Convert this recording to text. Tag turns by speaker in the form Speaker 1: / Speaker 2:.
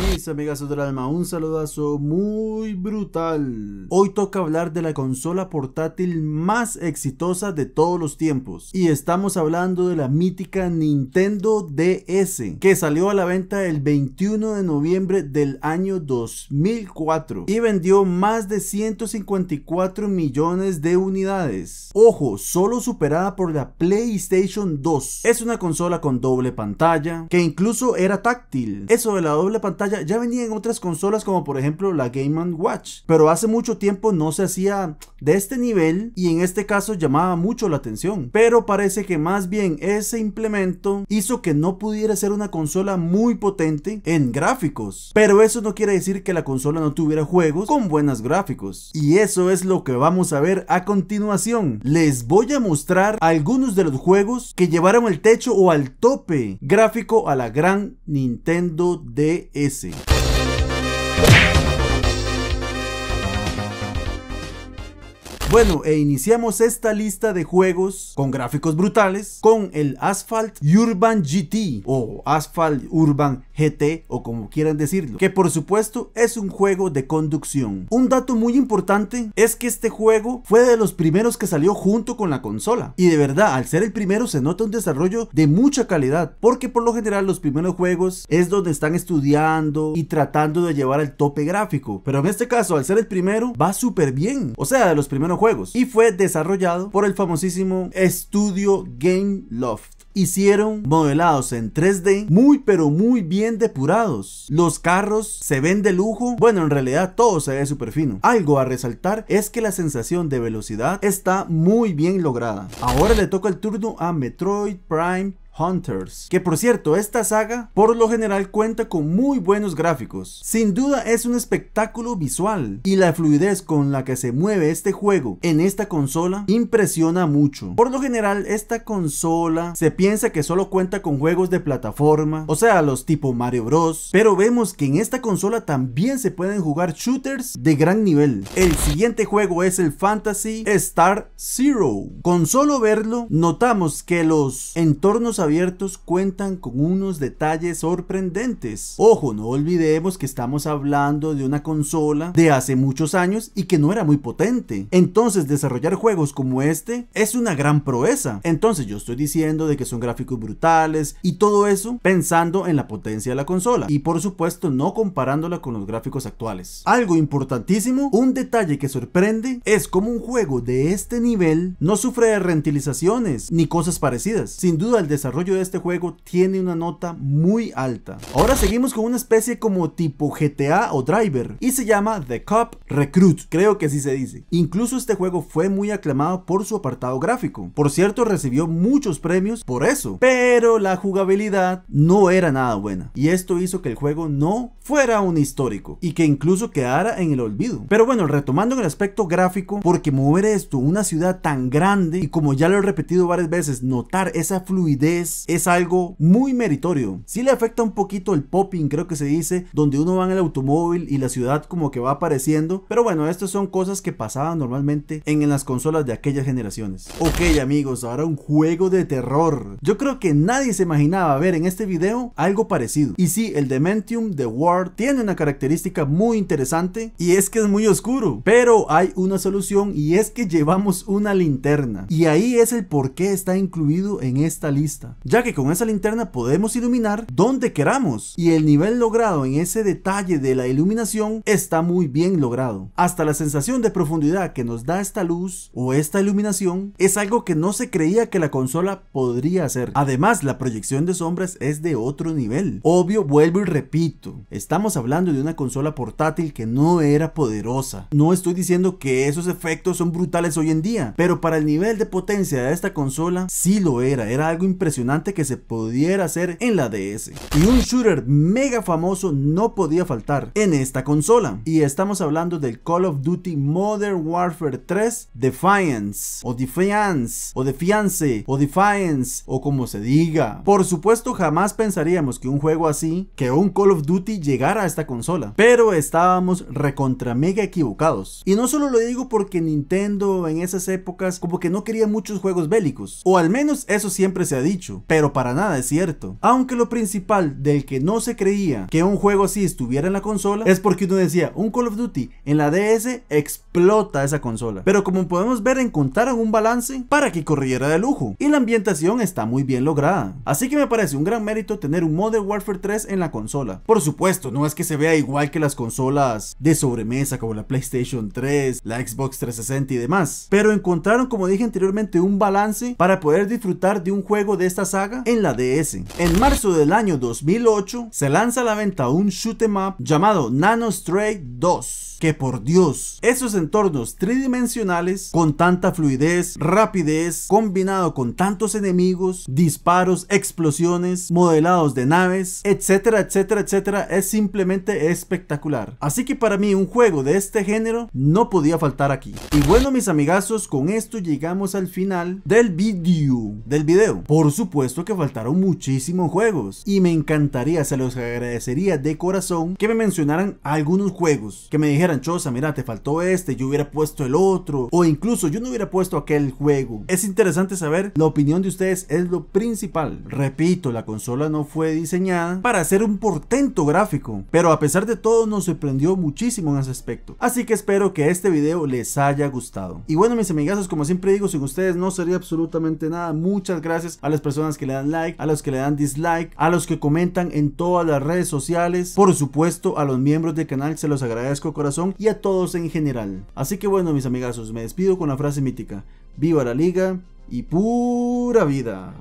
Speaker 1: Mis amigas del alma, un saludazo muy brutal. Hoy toca hablar de la consola portátil más exitosa de todos los tiempos. Y estamos hablando de la mítica Nintendo DS, que salió a la venta el 21 de noviembre del año 2004 y vendió más de 154 millones de unidades. Ojo, solo superada por la PlayStation 2. Es una consola con doble pantalla, que incluso era táctil. Eso de la doble pantalla ya venía en otras consolas como por ejemplo la Game Watch, pero hace mucho tiempo no se hacía de este nivel y en este caso llamaba mucho la atención. Pero parece que más bien ese implemento hizo que no pudiera ser una consola muy potente en gráficos. Pero eso no quiere decir que la consola no tuviera juegos con buenos gráficos. Y eso es lo que vamos a ver a continuación. Les voy a mostrar algunos de los juegos que llevaron el techo o al tope gráfico a la gran Nintendo DS. legacy. Bueno, e iniciamos esta lista de juegos con gráficos brutales con el Asphalt Urban GT o Asphalt Urban GT o como quieran decirlo, que por supuesto es un juego de conducción. Un dato muy importante es que este juego fue de los primeros que salió junto con la consola y de verdad al ser el primero se nota un desarrollo de mucha calidad porque por lo general los primeros juegos es donde están estudiando y tratando de llevar al tope gráfico, pero en este caso al ser el primero va súper bien, o sea de los primeros juegos y fue desarrollado por el famosísimo estudio Game Loft hicieron modelados en 3D muy pero muy bien depurados. Los carros se ven de lujo, bueno en realidad todo se ve súper fino. Algo a resaltar es que la sensación de velocidad está muy bien lograda. Ahora le toca el turno a Metroid Prime Hunters, que por cierto esta saga por lo general cuenta con muy buenos gráficos. Sin duda es un espectáculo visual y la fluidez con la que se mueve este juego en esta consola impresiona mucho. Por lo general esta consola se piensa que solo cuenta con juegos de plataforma, o sea los tipo Mario Bros, pero vemos que en esta consola también se pueden jugar shooters de gran nivel. El siguiente juego es el Fantasy Star Zero. Con solo verlo notamos que los entornos abiertos cuentan con unos detalles sorprendentes. Ojo, no olvidemos que estamos hablando de una consola de hace muchos años y que no era muy potente. Entonces desarrollar juegos como este es una gran proeza. Entonces yo estoy diciendo de que son gráficos brutales y todo eso pensando en la potencia de la consola y por supuesto no comparándola con los gráficos actuales. Algo importantísimo, un detalle que sorprende es como un juego de este nivel no sufre de rentilizaciones ni cosas parecidas. Sin duda el desarrollo desarrollo de este juego tiene una nota muy alta. Ahora seguimos con una especie como tipo GTA o Driver y se llama The Cup Recruit, creo que así se dice. Incluso este juego fue muy aclamado por su apartado gráfico. Por cierto, recibió muchos premios por eso, pero la jugabilidad no era nada buena y esto hizo que el juego no fuera un histórico y que incluso quedara en el olvido. Pero bueno, retomando el aspecto gráfico, porque mover esto, una ciudad tan grande y como ya lo he repetido varias veces, notar esa fluidez es, algo muy meritorio. Si le afecta un poquito el popping, creo que se dice, donde uno va en el automóvil y la ciudad como que va apareciendo. Pero bueno, estas son cosas que pasaban normalmente en, las consolas de aquellas generaciones. Ok amigos, ahora un juego de terror. Yo creo que nadie se imaginaba ver en este video algo parecido. Y sí, el Dementium The Ward tiene una característica muy interesante y es que es muy oscuro. Pero hay una solución y es que llevamos una linterna. Y ahí es el por qué está incluido en esta lista ya que con esa linterna podemos iluminar donde queramos y el nivel logrado en ese detalle de la iluminación está muy bien logrado. Hasta la sensación de profundidad que nos da esta luz o esta iluminación es algo que no se creía que la consola podría hacer. Además, la proyección de sombras es de otro nivel. Obvio, vuelvo y repito, estamos hablando de una consola portátil que no era poderosa. No estoy diciendo que esos efectos son brutales hoy en día, pero para el nivel de potencia de esta consola sí lo era, era algo impresionante que se pudiera hacer en la DS. Y un shooter mega famoso no podía faltar en esta consola. Y estamos hablando del Call of Duty Modern Warfare 3 Defiance o Defiance o Defiance o Defiance o como se diga. Por supuesto jamás pensaríamos que un juego así, que un Call of Duty llegara a esta consola. Pero estábamos recontra mega equivocados. Y no solo lo digo porque Nintendo en esas épocas como que no quería muchos juegos bélicos. O al menos eso siempre se ha dicho pero para nada es cierto. Aunque lo principal del que no se creía que un juego así estuviera en la consola es porque uno decía, un Call of Duty en la DS explota esa consola. Pero como podemos ver, encontraron un balance para que corriera de lujo y la ambientación está muy bien lograda. Así que me parece un gran mérito tener un Modern Warfare 3 en la consola. Por supuesto, no es que se vea igual que las consolas de sobremesa como la PlayStation 3, la Xbox 360 y demás, pero encontraron, como dije anteriormente, un balance para poder disfrutar de un juego de saga en la DS. En marzo del año 2008 se lanza a la venta un shoot em up llamado Nano strike 2, que por Dios, esos entornos tridimensionales con tanta fluidez, rapidez, combinado con tantos enemigos, disparos, explosiones, modelados de naves, etcétera, etcétera, etcétera, es simplemente espectacular. Así que para mí un juego de este género no podía faltar aquí. Y bueno mis amigazos, con esto llegamos al final del vídeo, del video. Por su supuesto que faltaron muchísimos juegos y me encantaría, se los agradecería de corazón que me mencionaran algunos juegos, que me dijeran, Chosa, mira, te faltó este, yo hubiera puesto el otro, o incluso yo no hubiera puesto aquel juego. Es interesante saber, la opinión de ustedes es lo principal. Repito, la consola no fue diseñada para hacer un portento gráfico, pero a pesar de todo nos sorprendió muchísimo en ese aspecto. Así que espero que este video les haya gustado. Y bueno, mis amigazos, como siempre digo, sin ustedes no sería absolutamente nada. Muchas gracias a las personas personas que le dan like, a los que le dan dislike, a los que comentan en todas las redes sociales, por supuesto a los miembros del canal se los agradezco corazón y a todos en general. Así que bueno mis amigazos, me despido con la frase mítica, viva la liga y pura vida.